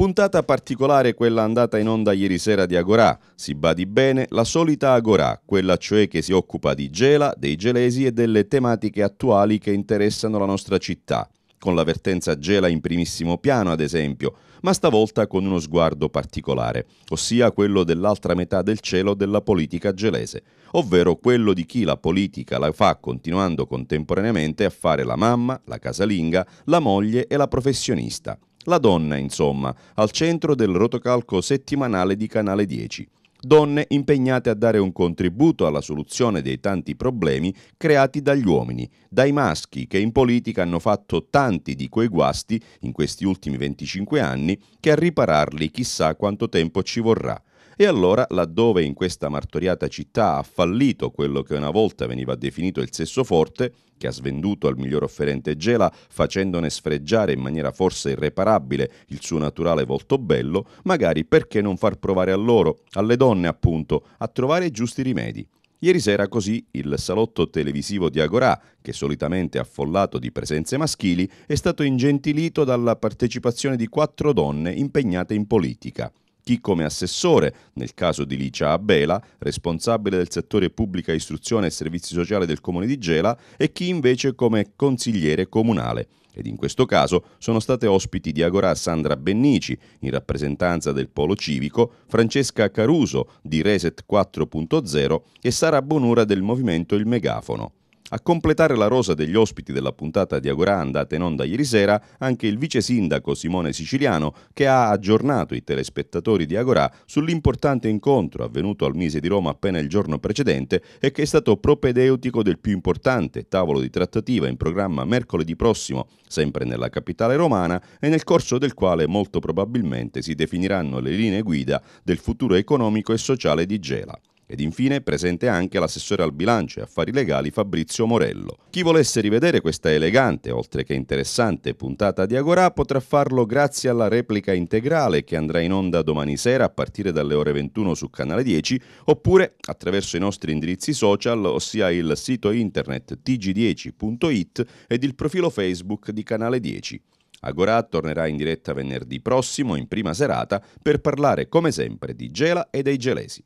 Puntata particolare quella andata in onda ieri sera di Agorà. Si badi bene, la solita Agorà, quella cioè che si occupa di Gela, dei gelesi e delle tematiche attuali che interessano la nostra città con la vertenza Gela in primissimo piano, ad esempio, ma stavolta con uno sguardo particolare, ossia quello dell'altra metà del cielo della politica gelese, ovvero quello di chi la politica la fa continuando contemporaneamente a fare la mamma, la casalinga, la moglie e la professionista. La donna, insomma, al centro del rotocalco settimanale di Canale 10. Donne impegnate a dare un contributo alla soluzione dei tanti problemi creati dagli uomini, dai maschi che in politica hanno fatto tanti di quei guasti in questi ultimi 25 anni che a ripararli chissà quanto tempo ci vorrà. E allora, laddove in questa martoriata città ha fallito quello che una volta veniva definito il sesso forte, che ha svenduto al miglior offerente Gela, facendone sfreggiare in maniera forse irreparabile il suo naturale volto bello, magari perché non far provare a loro, alle donne appunto, a trovare i giusti rimedi. Ieri sera così il salotto televisivo di Agorà, che solitamente è affollato di presenze maschili, è stato ingentilito dalla partecipazione di quattro donne impegnate in politica chi come assessore, nel caso di Licia Abela, responsabile del settore pubblica istruzione e servizi sociali del comune di Gela, e chi invece come consigliere comunale. Ed in questo caso sono state ospiti di Agora Sandra Bennici, in rappresentanza del Polo Civico, Francesca Caruso di Reset 4.0 e Sara Bonura del movimento Il Megafono. A completare la rosa degli ospiti della puntata di Agora andata in onda ieri sera anche il vice sindaco Simone Siciliano che ha aggiornato i telespettatori di Agora sull'importante incontro avvenuto al Mise di Roma appena il giorno precedente e che è stato propedeutico del più importante tavolo di trattativa in programma mercoledì prossimo, sempre nella capitale romana e nel corso del quale molto probabilmente si definiranno le linee guida del futuro economico e sociale di Gela. Ed infine presente anche l'assessore al bilancio e affari legali Fabrizio Morello. Chi volesse rivedere questa elegante, oltre che interessante, puntata di Agora potrà farlo grazie alla replica integrale che andrà in onda domani sera a partire dalle ore 21 su Canale 10 oppure attraverso i nostri indirizzi social, ossia il sito internet tg10.it ed il profilo Facebook di Canale 10. Agora tornerà in diretta venerdì prossimo in prima serata per parlare come sempre di Gela e dei gelesi.